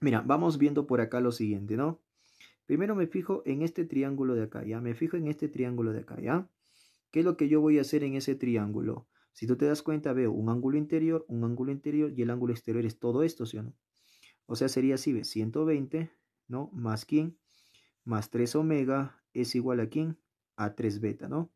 Mira, vamos viendo por acá lo siguiente, ¿no? Primero me fijo en este triángulo de acá, ¿ya? Me fijo en este triángulo de acá, ¿ya? ¿Qué es lo que yo voy a hacer en ese triángulo? Si tú te das cuenta, veo un ángulo interior, un ángulo interior y el ángulo exterior es todo esto, ¿sí o no? O sea, sería así, ¿ves? 120, ¿no? Más quién? Más 3 omega es igual a quién? A 3 beta, ¿no?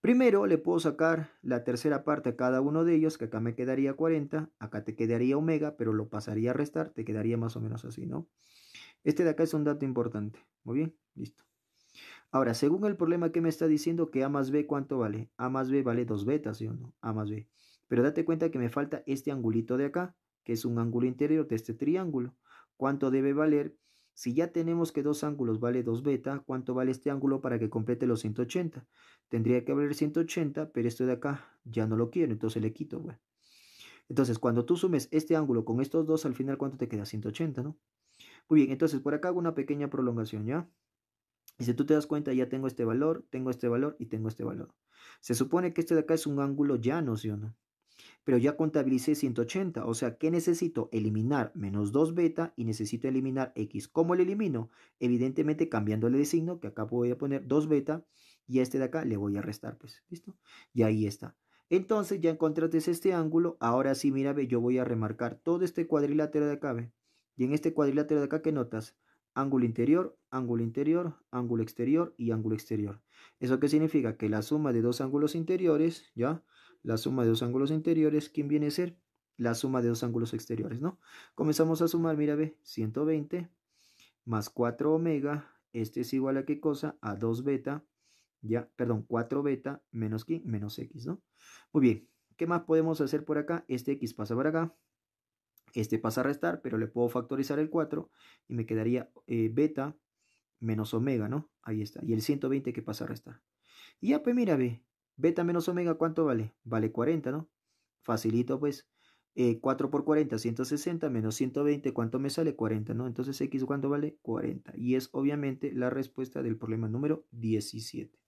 Primero le puedo sacar la tercera parte a cada uno de ellos, que acá me quedaría 40, acá te quedaría omega, pero lo pasaría a restar, te quedaría más o menos así, ¿no? Este de acá es un dato importante. Muy bien, listo. Ahora, según el problema que me está diciendo que A más B, ¿cuánto vale? A más B vale 2 betas, ¿sí o no? A más B. Pero date cuenta que me falta este angulito de acá, que es un ángulo interior de este triángulo. ¿Cuánto debe valer? Si ya tenemos que dos ángulos vale 2 beta, ¿cuánto vale este ángulo para que complete los 180? Tendría que valer 180, pero este de acá ya no lo quiero, entonces le quito. Bueno. Entonces, cuando tú sumes este ángulo con estos dos, al final, ¿cuánto te queda? 180, ¿no? Muy bien, entonces por acá hago una pequeña prolongación, ¿ya? Y si tú te das cuenta, ya tengo este valor, tengo este valor y tengo este valor. Se supone que este de acá es un ángulo llano, ¿sí o no? pero ya contabilicé 180, o sea, que necesito? Eliminar menos 2 beta y necesito eliminar x. ¿Cómo lo elimino? Evidentemente cambiándole de signo, que acá voy a poner 2 beta y a este de acá le voy a restar, pues, ¿listo? Y ahí está. Entonces ya encontraste este ángulo, ahora sí, mira, ve, yo voy a remarcar todo este cuadrilátero de acá, ve. Y en este cuadrilátero de acá, ¿qué notas? ángulo interior, ángulo interior, ángulo exterior y ángulo exterior. ¿Eso qué significa? Que la suma de dos ángulos interiores, ¿ya? la suma de dos ángulos interiores, ¿quién viene a ser? La suma de dos ángulos exteriores, ¿no? Comenzamos a sumar, mira, ve, 120 más 4 omega, este es igual a qué cosa? A 2 beta, ya, perdón, 4 beta menos, que menos x, ¿no? Muy bien, ¿qué más podemos hacer por acá? Este x pasa por acá, este pasa a restar, pero le puedo factorizar el 4 y me quedaría eh, beta menos omega, ¿no? Ahí está. Y el 120 que pasa a restar. Y ya, pues mira, ve, Beta menos omega, ¿cuánto vale? Vale 40, ¿no? Facilito, pues. 4 eh, por 40, 160 menos 120, ¿cuánto me sale? 40, ¿no? Entonces, ¿x cuánto vale? 40. Y es obviamente la respuesta del problema número 17.